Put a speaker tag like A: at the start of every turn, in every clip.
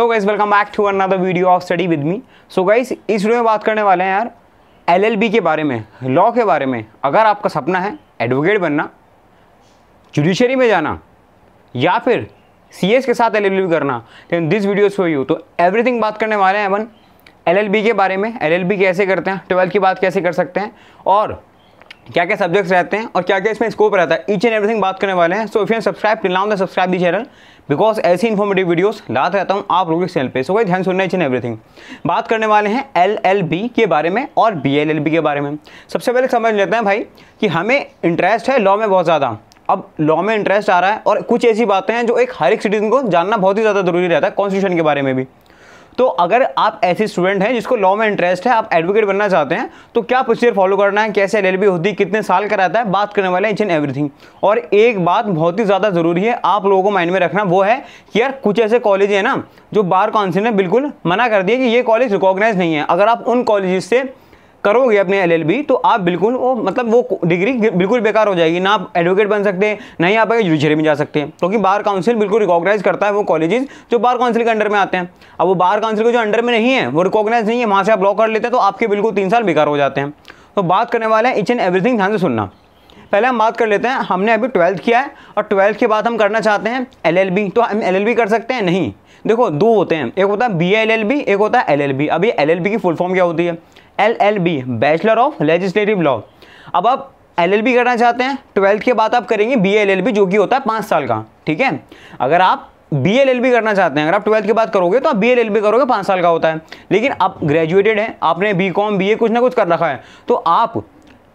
A: so guys welcome back to another video of study with me so guys इस video में बात करने वाले हैं यार एलएलबी के बारे में लॉ के बारे में अगर आपका सपना है एडवोकेट बनना जुडिशरी में जाना या फिर सी के साथ एल करना लेकिन दिस वीडियो फॉर यू तो एवरीथिंग बात करने वाले हैं अपन एल के बारे में एल कैसे करते हैं ट्वेल्थ की बात कैसे कर सकते हैं और क्या क्या सब्जेक्ट्स रहते हैं और क्या क्या इसमें स्कोप रहता है ईच एंड एवरीथिंग बात करने वाले हैं so if you subscribe till now the subscribe the channel because ऐसी इन्फॉर्मेटिव वीडियोस लाता रहता हूँ आप लोगों के चैनल पे सो वही ध्यान सुनना ईच एंड एवरीथिंग बात करने वाले हैं एल एल बी के बारे में और बी एल एल बी के बारे में सबसे पहले समझ लेते हैं भाई कि हमें इंटरेस्ट है लॉ में बहुत ज़्यादा अब लॉ में इंटरेस्ट आ रहा है और कुछ ऐसी बातें हैं जो एक हर एक सिटीजन को जानना बहुत ही ज़्यादा जरूरी रहता है कॉन्स्टिट्यूशन के बारे में भी तो अगर आप ऐसे स्टूडेंट हैं जिसको लॉ में इंटरेस्ट है आप एडवोकेट बनना चाहते हैं तो क्या प्रोसीजर फॉलो करना है कैसे एल होती है कितने साल का रहता है बात करने वाले इच एंड एवरीथिंग और एक बात बहुत ही ज़्यादा ज़रूरी है आप लोगों को माइंड में रखना वो है कि यार कुछ ऐसे कॉलेज हैं ना जो बार काउंसिल ने बिल्कुल मना कर दिया कि ये कॉलेज रिकॉग्नाइज नहीं है अगर आप उन कॉलेज से करोगे अपने एलएलबी तो आप बिल्कुल वो मतलब वो डिग्री बिल्कुल बेकार हो जाएगी ना आप एडवोकेट बन सकते हैं ना ही आप आगे जुडिशरी में जा सकते हैं क्योंकि तो बार काउंसिल बिल्कुल रिकॉग्नाइज करता है वो कॉलेजेस जो बार काउंसिल के अंडर में आते हैं अब वो बार काउंसिल के जो अंडर में नहीं है वो रिकॉग्नाइज नहीं है वहाँ से आप ब्लॉक कर लेते हैं तो आपके बिल्कुल तीन साल बेकार हो जाते हैं तो बात करने वाले हैं इच एंड एवरीथिंग ध्यान से सुनना पहले हम बात कर लेते हैं हमने अभी ट्वेल्थ किया है और ट्वेल्थ के बाद हम करना चाहते हैं एलएलबी तो हम एलएलबी कर सकते हैं नहीं देखो दो होते हैं एक होता है बी एल एल बी एक होता है एलएलबी अभी एलएलबी की फुल फॉर्म क्या होती है L L B bachelor of legislative law अब आप एलएलबी करना चाहते हैं ट्वेल्थ के बाद आप करेंगे बी एल एल बी जो कि होता है पाँच साल का ठीक है अगर आप बी एल एल बी करना चाहते हैं अगर आप ट्वेल्थ के बाद करोगे तो आप बी एल एल बी करोगे पाँच साल का होता है लेकिन आप ग्रेजुएटेड हैं आपने बी कॉम बी ए कुछ ना कुछ कर रखा है तो आप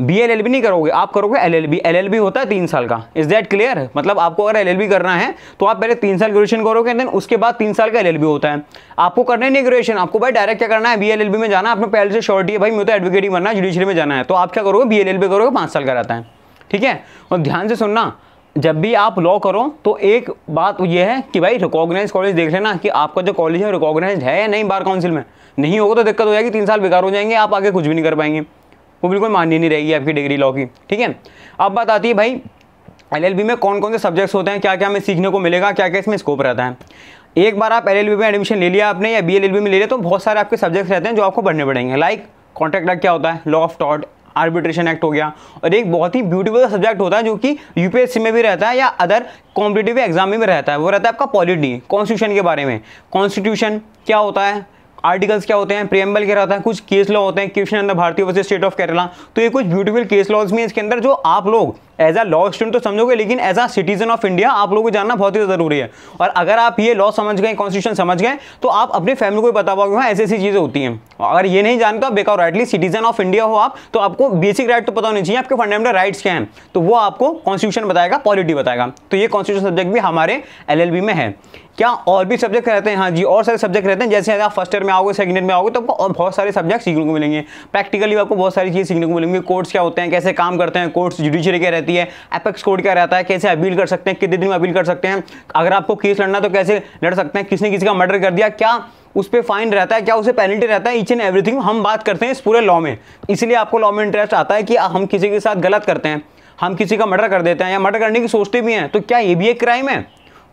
A: बी एल एल बी नहीं करोगे आप करोगे L L B L L B होता है तीन साल का इज दैट क्लियर मतलब आपको अगर एल एल बी करना है तो आप पहले तीन साल ग्रेजुएशन करोगे देन उसके बाद तीन साल का एल एल बी होता है आपको करना ही नहीं ग्रेजुएशन आपको भाई डायरेक्ट क्या करना है बी एल एल बी में जाना आपने पहले से शॉर्टी है भाई मुझे तो एडवोकेट ही बनना है जुडिशरी में जाना है तो आप क्या करोगे बी एल एल बी करोगे पाँच साल का रहता है ठीक है और ध्यान से सुनना जब भी आप लॉ करो तो एक बात ये है कि भाई रिकॉग्नाइज कॉलेज देख लेना कि आपका जो कॉलेज है रिकॉग्नाइज है या नहीं बार काउंसिल में नहीं होगा तो दिक्कत हो जाएगी तीन साल बेकार हो जाएंगे आप आगे कुछ भी नहीं कर पाएंगे वो बिल्कुल मान्य नहीं रहेगी आपकी डिग्री लॉ की ठीक है अब बात आती है भाई एल में कौन कौन से सब्जेक्ट्स होते हैं क्या क्या हमें सीखने को मिलेगा क्या क्या इसमें स्कोप रहता है एक बार आप एल में एडमिशन ले लिया आपने या बी में ले लिया तो बहुत सारे आपके सब्जेक्ट्स रहते हैं जो आपको पढ़ने पड़ेंगे लाइक कॉन्ट्रैक्ट एक्ट क्या होता है लॉ ऑफ टॉट आर्बिट्रेशन एक्ट हो गया और एक बहुत ही ब्यूटीफुल सब्जेक्ट होता है जो कि यूपीएससी में भी रहता है या अदर कॉम्पिटेटिव एग्जाम में भी रहता है वो रहता है आपका पॉलिटी कॉन्स्टिट्यूशन के बारे में कॉन्स्टिट्यूशन क्या होता है आर्टिकल्स क्या होते हैं प्रियम्बल क्या रहता है कुछ केस लॉ होते हैं क्वेश्चन अंदर भारतीय वर्सेज स्टेट ऑफ केरला तो ये कुछ ब्यूटीफुल केस लॉज भी इसके अंदर जो आप लोग एज अ लॉ स्टूडेंट तो समझोगे लेकिन as a citizen of India आप लोगों को जानना बहुत ही ज़रूरी है और अगर आप ये लॉ समझ गए कॉन्स्टिट्यूशन समझ गए तो आप अपनी फैमिली को भी बता पाओगे हाँ ऐसी ऐसी चीज़ें होती हैं अगर ये नहीं तो आप बेकार राइटली सिटीजन ऑफ इंडिया हो आप तो आपको बेसिक राइट तो पता होनी चाहिए आपके फंडामेंटल राइट्स क्या हैं तो वो आपको कॉन्स्टिट्यूशन बताएगा पॉलिटी बताएगा तो ये कॉन्स्टिट्यूशन सब्जेक्ट भी हमारे एल में है क्या और भी सब्जेक्ट रहते हैं हाँ जी और सारे सब्जेक्ट रहते हैं जैसे अगर आप फर्स्ट ईयर में आओगे सेकंड ईयर में आओगे तो आपको और बहुत सारे सब्जेक्ट सीखने को मिलेंगे प्रैक्टिकली आपको बहुत सारी चीज़ें सीखने को मिलेंगी कोर्ट्स क्या होते हैं कैसे काम करते हैं कोर्ट्स जुडिशरी के रहते हैं रहती है एपेक्स कोड क्या रहता है कैसे अपील कर सकते हैं कितने दिन में अपील कर सकते हैं अगर आपको केस लड़ना तो कैसे लड़ सकते हैं किसने किसी का मर्डर कर दिया क्या उस पर फाइन रहता है क्या उसे पेनल्टी रहता है ईच एंड एवरीथिंग हम बात करते हैं इस पूरे लॉ में इसलिए आपको लॉ में इंटरेस्ट आता है कि हम किसी के साथ गलत करते हैं हम किसी का मर्डर कर देते हैं या मर्डर करने की सोचते भी हैं तो क्या ये भी एक क्राइम है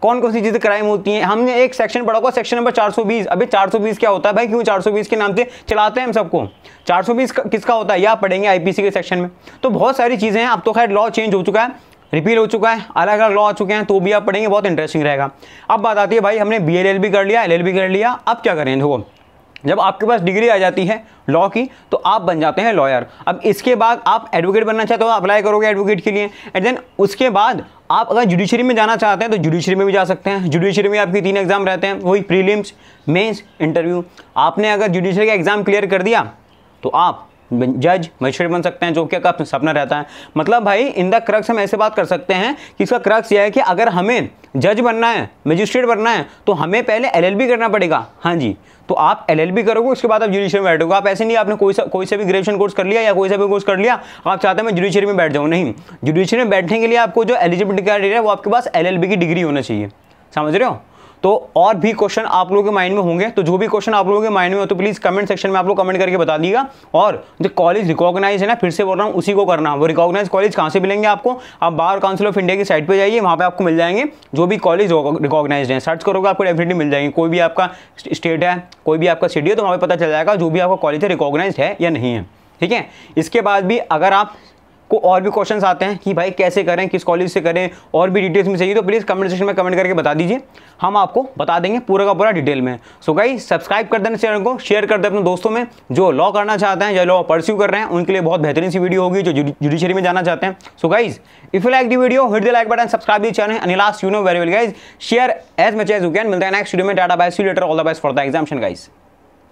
A: कौन कौन सी चीज़ें क्राइम होती हैं हमने एक सेक्शन पढ़ा हुआ सेक्शन नंबर 420 अभी 420 क्या होता है भाई क्यों 420 के नाम से चलाते हैं हम सबको 420 किसका होता है यह पढ़ेंगे आईपीसी के सेक्शन में तो बहुत सारी चीज़ें हैं अब तो खैर लॉ चेंज हो चुका है रिपील हो चुका है अलग अलग लॉ आ चुके हैं तो भी आप पढ़ेंगे बहुत इंटरेस्टिंग रहेगा अब बात आती है भाई हमने बी एल एल भी कर लिया एल एल भी कर लिया अब क्या करें देखो जब आपके पास डिग्री आ जाती है लॉ की तो आप बन जाते हैं लॉयर अब इसके बाद आप एडवोकेट बनना चाहते हो अप्लाई तो करोगे एडवोकेट के लिए एंड देन उसके बाद आप अगर जुडिशरी में जाना चाहते हैं तो जुडिशरी में भी जा सकते हैं जुडिशरी में आपकी तीन एग्जाम रहते हैं वही प्रीलिम्स मेंस इंटरव्यू आपने अगर जुडिशरी का एग्ज़ाम क्लियर कर दिया तो आप जज मजिस्ट्रेट बन सकते हैं जो कि आपका सपना रहता है मतलब भाई इन द क्रक्स हम ऐसे बात कर सकते हैं कि इसका क्रक्स यह है कि अगर हमें जज बनना है मजिस्ट्रेट बनना है तो हमें पहले एलएलबी करना पड़ेगा हाँ जी तो आप एलएलबी करोगे उसके बाद आप जुडिशरी में बैठोगे आप ऐसे नहीं आपने कोई सा कोई सा भी ग्रेजुएशन कोर्स कर लिया या कोई सा भी कोर्स कर लिया आप चाहते हैं मैं जुडिशरी में बैठ जाऊँ नहीं जुडिशरी में बैठने के लिए आपको जो एलिजिबिलिटी क्राइटेरिया है वो आपके पास एल की डिग्री होना चाहिए समझ रहे हो तो और भी क्वेश्चन आप लोगों के माइंड में होंगे तो जो भी क्वेश्चन आप लोगों के माइंड में हो तो प्लीज़ कमेंट सेक्शन में आप लोग कमेंट करके बता दीजिएगा और जो कॉलेज रिकॉग्नाइज है ना फिर से बोल रहा हूँ उसी को करना वो रिकॉग्नाइज कॉलेज कहाँ से मिलेंगे आपको आप बार काउंसिल ऑफ इंडिया की साइट पर जाइए वहाँ पर आपको मिल जाएंगे जो भी कॉलेज रिकॉग्नाइज है सर्च करोगे आपको डेफिनेटली मिल जाएंगे कोई भी आपका स्टेट है कोई भी आपका सिटी है तो वहाँ पर पता चल जाएगा जो भी आपका कॉलेज है रिकॉग्नाइज है या नहीं है ठीक है इसके बाद भी अगर आप आपको और भी क्वेश्चन आते हैं कि भाई कैसे करें किस कॉलेज से करें और भी डिटेल्स में चाहिए तो प्लीज़ कमेंट सेक्शन में कमेंट करके बता दीजिए हम आपको बता देंगे पूरा का पूरा डिटेल में सो गाई सब्सक्राइब कर देना चैनल को शेयर कर दे अपने दोस्तों में जो लॉ करना चाहते हैं या लॉ परस्यू कर रहे हैं उनके लिए बहुत बेहतरीन सी वीडियो होगी जो जुडिशरी में जाना चाहते हैं so guys if you like the video hit the like button subscribe the channel and last you know very well guys share as much as you can मिलता है नेक्स्ट वीडियो में tata bye see you later all the best for the examination guys